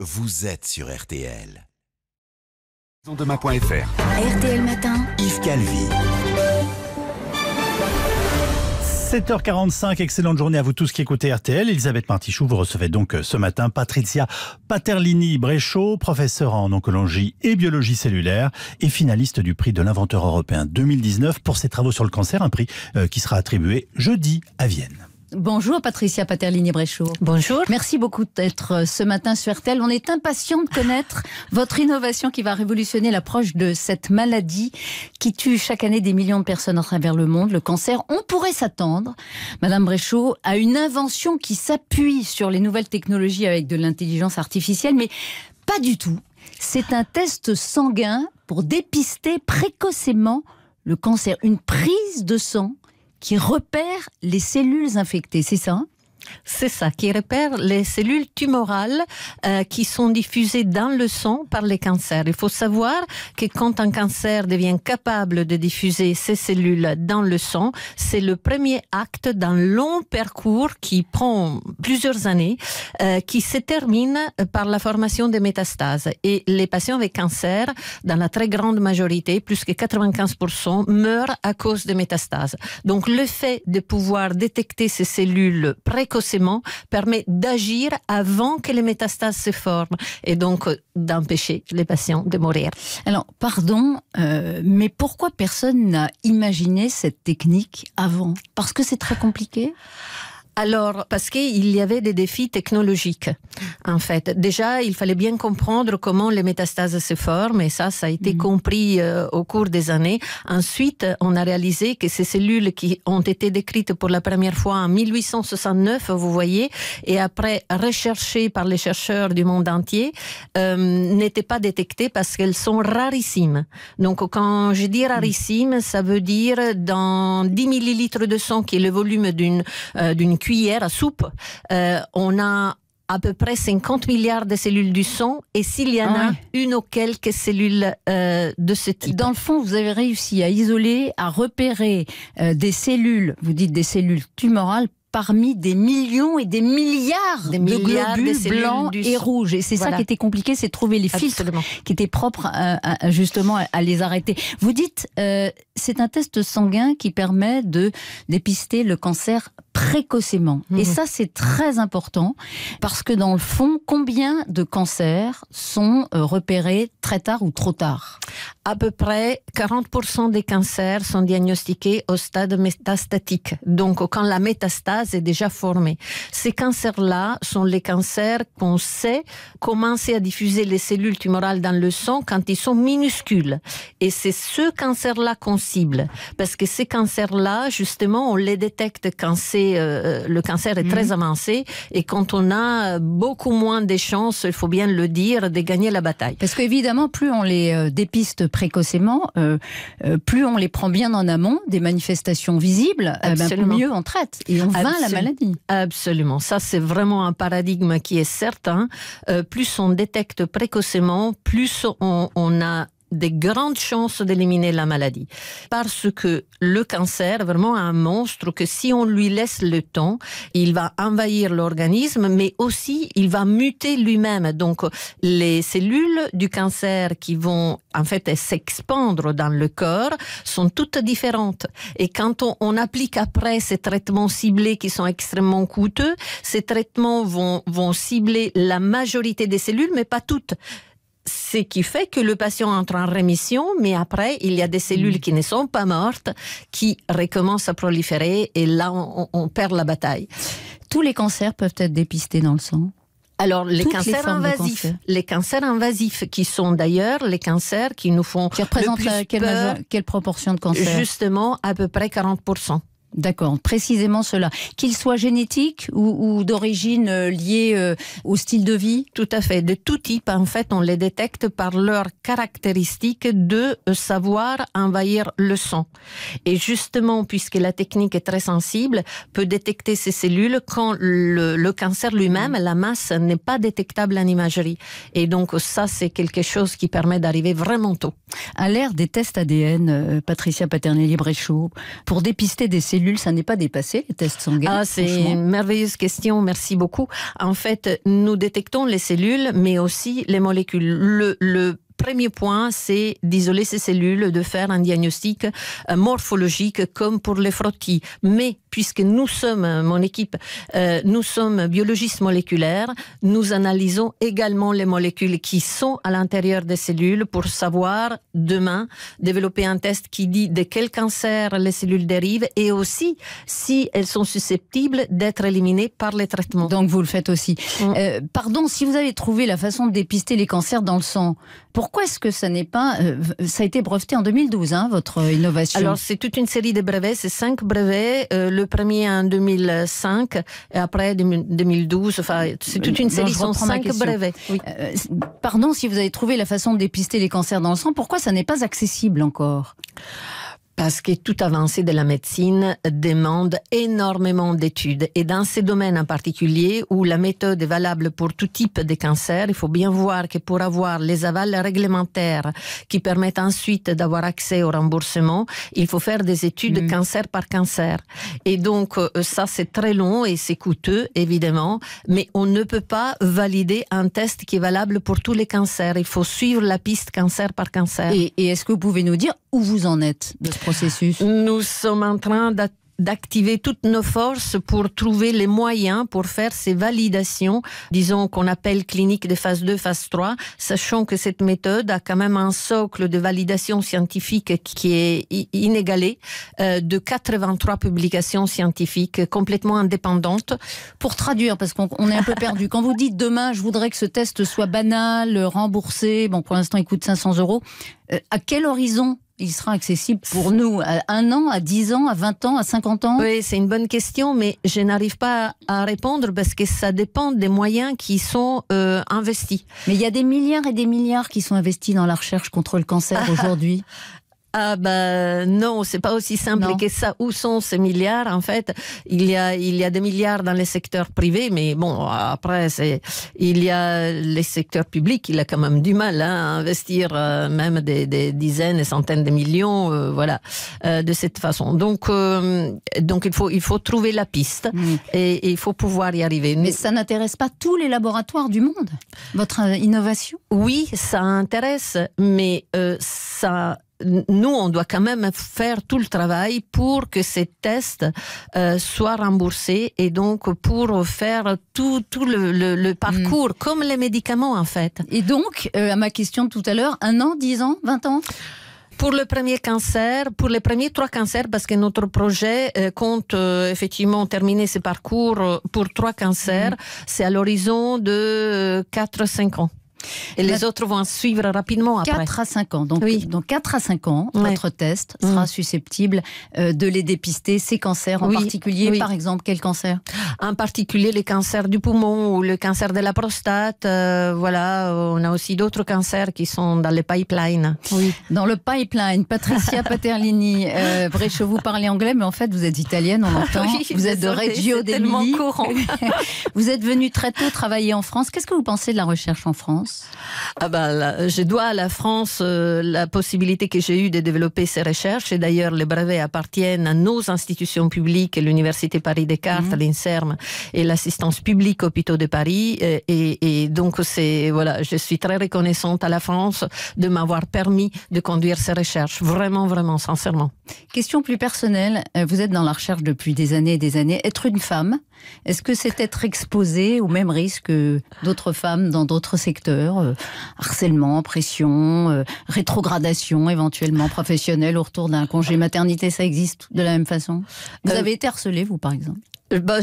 Vous êtes sur RTL. Demain.fr. RTL Matin. Yves Calvi. 7h45, excellente journée à vous tous qui écoutez RTL. Elisabeth Martichoux, vous recevez donc euh, ce matin Patricia Paterlini-Bréchot, professeure en oncologie et biologie cellulaire et finaliste du prix de l'inventeur européen 2019 pour ses travaux sur le cancer, un prix euh, qui sera attribué jeudi à Vienne. Bonjour Patricia Paterlini-Bréchot. Bonjour. Merci beaucoup d'être euh, ce matin sur RTL. On est impatient de connaître votre innovation qui va révolutionner l'approche de cette maladie qui tue chaque année des millions de personnes à travers le monde, le cancer. On pourrait s'attendre, Madame Bréchot, à une invention qui s'appuie sur les nouvelles technologies avec de l'intelligence artificielle, mais pas du tout. C'est un test sanguin pour dépister précocement le cancer. Une prise de sang qui repère les cellules infectées, c'est ça c'est ça, qui repère les cellules tumorales euh, qui sont diffusées dans le sang par les cancers. Il faut savoir que quand un cancer devient capable de diffuser ces cellules dans le sang, c'est le premier acte d'un long parcours qui prend plusieurs années, euh, qui se termine par la formation des métastases. Et les patients avec cancer, dans la très grande majorité, plus que 95%, meurent à cause des métastases. Donc le fait de pouvoir détecter ces cellules précoces, permet d'agir avant que les métastases se forment et donc euh, d'empêcher les patients de mourir. Alors, pardon, euh, mais pourquoi personne n'a imaginé cette technique avant Parce que c'est très compliqué alors, parce qu'il y avait des défis technologiques, en fait. Déjà, il fallait bien comprendre comment les métastases se forment, et ça, ça a été mm. compris euh, au cours des années. Ensuite, on a réalisé que ces cellules qui ont été décrites pour la première fois en 1869, vous voyez, et après recherchées par les chercheurs du monde entier, euh, n'étaient pas détectées parce qu'elles sont rarissimes. Donc, quand je dis mm. rarissime, ça veut dire dans 10 millilitres de sang, qui est le volume d'une euh, d'une cuillère à soupe, euh, on a à peu près 50 milliards de cellules du sang et s'il y en ah a une ou quelques cellules euh, de ce type. Dans le fond, vous avez réussi à isoler, à repérer euh, des cellules, vous dites des cellules tumorales parmi des millions et des milliards, de globules blancs et rouges. Et c'est ça qui était compliqué, c'est trouver les filtres qui étaient propres justement à les arrêter. Vous dites, c'est un test sanguin qui permet de dépister le cancer précocement. Mmh. Et ça, c'est très important parce que dans le fond, combien de cancers sont euh, repérés très tard ou trop tard À peu près 40% des cancers sont diagnostiqués au stade métastatique, donc quand la métastase est déjà formée. Ces cancers-là sont les cancers qu'on sait commencer à diffuser les cellules tumorales dans le sang quand ils sont minuscules. Et c'est ce cancer-là qu'on parce que ces cancers-là, justement, on les détecte quand c'est, euh, euh, le cancer est très mhm. avancé et quand on a euh, beaucoup moins de chances, il faut bien le dire, de gagner la bataille. Parce qu'évidemment, plus on les dépiste précocement, plus on les prend bien en amont des manifestations visibles, eh ben, mieux on traite et on vainc la maladie. Absolument. Ça, c'est vraiment un paradigme qui est certain. plus on détecte précocement, plus on, on a des grandes chances d'éliminer la maladie. Parce que le cancer, vraiment un monstre que si on lui laisse le temps, il va envahir l'organisme, mais aussi il va muter lui-même. Donc les cellules du cancer qui vont en fait s'expandre dans le corps sont toutes différentes. Et quand on, applique après ces traitements ciblés qui sont extrêmement coûteux, ces traitements vont, vont cibler la majorité des cellules, mais pas toutes ce qui fait que le patient entre en rémission, mais après, il y a des mm. cellules qui ne sont pas mortes, qui recommencent à proliférer, et là, on, perd la bataille. Tous les cancers peuvent être dépistés dans le sang alors les cancers invasifs, les cancers invasifs qui sont d'ailleurs les cancers qui nous font représentent euh, quelle, quelle, proportion de cancers Justement, à peu près 40 D'accord, précisément cela. Qu'ils soient génétiques ou, d'origine euh, liée euh, au style de vie Tout à fait, de tout type. En fait, on les détecte par leur caractéristiques de savoir envahir le sang. Et justement, puisque la technique est très sensible, peut détecter ces cellules quand le, cancer lui-même, la masse, n'est pas détectable en imagerie. Et donc ça, c'est quelque chose qui permet d'arriver vraiment tôt. À l'ère des tests ADN, euh, Patricia Paternelli-Bréchot, pour dépister des cellules, ça n'est pas dépassé, les tests sanguins Ah, c'est une merveilleuse question, merci beaucoup. En fait, nous détectons les cellules, mais aussi les molécules. le, le premier point, c'est d'isoler ces cellules, de faire un diagnostic euh, morphologique comme pour les frottis. Mais puisque nous sommes, euh, mon équipe, euh, nous sommes biologistes moléculaires, nous analysons également les molécules qui sont à l'intérieur des cellules pour savoir demain développer un test qui dit de quel cancer les cellules dérivent et aussi si elles sont susceptibles d'être éliminées par les traitements. Donc vous le faites aussi. Mm. Euh, pardon, si vous avez trouvé la façon de dépister les cancers dans le sang, pourquoi est-ce que ça n'est pas... ça a été breveté en 2012, hein, votre innovation Alors c'est toute une série de brevets, c'est cinq brevets. le premier en 2005 et après 2012. Enfin, c'est toute une euh, série. de cinq brevets. Euh, pardon si vous avez trouvé la façon de dépister les cancers dans le sang. Pourquoi ça n'est pas accessible encore parce que toute avancée de la médecine demande énormément d'études. Et dans ces domaines en particulier, où la méthode est valable pour tout type de cancer, il faut bien voir que pour avoir les avals réglementaires qui permettent ensuite d'avoir accès au remboursement, il faut faire des études mm. cancer par cancer. Et donc, euh, ça, c'est très long et c'est coûteux, évidemment, mais on ne peut pas valider un test qui est valable pour tous les cancers. Il faut suivre la piste cancer par cancer. Et, est-ce que vous pouvez nous dire où vous en êtes de processus Nous sommes en train d'activer toutes nos forces pour trouver les moyens pour faire ces validations, disons qu'on appelle clinique de phase 2, phase 3, sachant que cette méthode a quand même un socle de validation scientifique qui est inégalé, euh, de 83 publications scientifiques complètement indépendantes. Pour traduire, parce qu'on est un peu perdu, quand vous dites demain, je voudrais que ce test soit banal, remboursé, bon pour l'instant il coûte 500 euros, euh, à quel horizon il sera accessible pour nous à un an, à 10 ans, à 20 ans, à 50 ans Oui, c'est une bonne question, mais je n'arrive pas à répondre parce que ça dépend des moyens qui sont euh, investis. Mais il y a des milliards et des milliards qui sont investis dans la recherche contre le cancer aujourd'hui. Ah ben non, c'est pas aussi simple que ça. Où sont ces milliards En fait, il y a il y a des milliards dans les secteurs privés, mais bon après c'est il y a les secteurs publics, il a quand même du mal hein, à investir euh, même des, dizaines et centaines de millions, euh, voilà, euh, de cette façon. Donc donc il faut il faut trouver la piste mm. et, il faut pouvoir y arriver. Mais ça n'intéresse pas tous les laboratoires du monde. Votre innovation Oui, ça intéresse, mais ça nous, on doit quand même faire tout le travail pour que ces tests euh, soient remboursés et donc pour faire tout, le, parcours, mm. comme les médicaments en fait. Et donc, euh, à ma question tout à l'heure, un an, dix ans, vingt ans pour le premier cancer, pour les premiers trois cancers, parce que notre projet euh, compte effectivement terminer ce parcours pour trois cancers, mm. c'est à l'horizon de 4 cinq ans. Et les autres vont suivre rapidement après. 4 à 5 ans. Donc, oui. donc 4 à 5 ans, votre test sera mmh. susceptible euh, de les dépister, ces cancers en particulier. Par exemple, quel cancer En particulier, les cancers du poumon ou le cancer de la prostate. Euh, voilà, on a aussi d'autres cancers qui sont dans le pipeline. Oui. Dans le pipeline, Patricia Paterlini, euh, je vous parlez anglais, mais en fait, vous êtes italienne, on entend. vous êtes de Reggio tellement courant. vous êtes venue très tôt travailler en France. Qu'est-ce que vous pensez de la recherche en France ah bah, Je dois à la France euh, la possibilité que j'ai eue de développer ces recherches. Et d'ailleurs, les brevets appartiennent à nos institutions publiques, l'Université Paris-Descartes, mhm. l'INSERM et l'assistance publique hôpitaux de Paris. Et, donc, c'est voilà, je suis très reconnaissante à la France de m'avoir permis de conduire ces recherches. Vraiment, vraiment, sincèrement. Question plus personnelle. Euh, vous êtes dans la recherche depuis des années et des années. Être une femme, est-ce que c'est être exposé au même risque que d'autres femmes dans d'autres secteurs euh, Harcèlement, pression, euh, rétrogradation éventuellement professionnelle au retour d'un congé maternité, ça existe de la même façon Vous euh, avez été harcelée, vous, par exemple bah,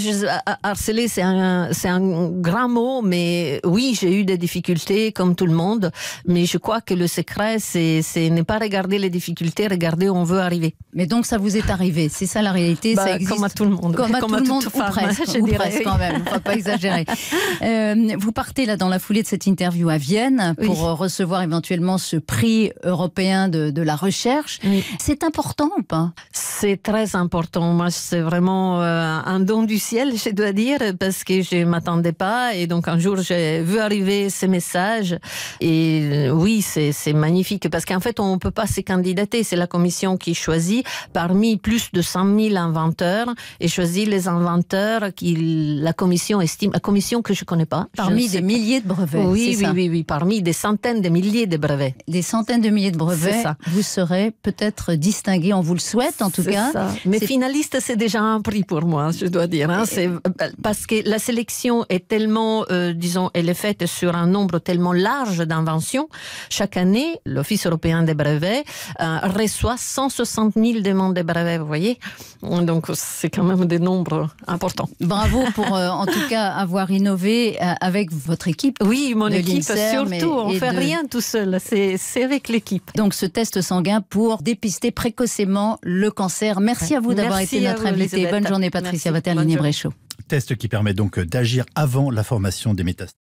harceler, c'est un, un, grand mot, mais oui, j'ai eu des difficultés comme tout le monde. Mais je crois que le secret, c'est ne pas regarder les difficultés, regarder où on veut arriver. Mais donc, ça vous est arrivé. C'est ça la réalité. Bah, ça existe. Comme à tout le monde. Comme à, tout, le monde, ou presque, je quand même. pas exagérer. Euh, vous partez là dans la foulée de cette interview à Vienne pour euh, recevoir éventuellement ce prix européen de, de la recherche. C'est important ou pas C'est très important. Moi, c'est vraiment euh, un don du ciel, je dois dire, parce que je ne m'attendais pas. Et donc, un jour, j'ai vu arriver ces messages. Et euh, oui, c'est magnifique, parce qu'en fait, on ne peut pas se candidater. C'est la commission qui choisit parmi plus de 100 000 inventeurs et choisit les inventeurs qui la commission estime, la commission que je ne connais pas. Parmi des milliers de brevets. Oui, oui, oui, oui, parmi des centaines de milliers de brevets. Des centaines de milliers de brevets. Ça. Vous serez peut-être distingué, on vous le souhaite en tout cas. Ça. Mais finaliste, c'est déjà un prix pour moi, je dois dire. Hein, parce que la sélection est tellement, euh, disons, elle est faite sur un nombre tellement large d'inventions. Chaque année, l'Office européen des brevets euh, reçoit 160 000 demandes de brevets, vous voyez. Donc, c'est quand même des nombres importants. Bravo pour, euh, en tout cas, avoir innové avec votre équipe. Oui, mon équipe, surtout. on ne fait rien tout seul. C'est avec l'équipe. Donc, ce test sanguin pour dépister précocement le cancer. Merci à vous d'avoir été notre invité. Bonne journée, Patricia Test qui permet donc d'agir avant la formation des métastases.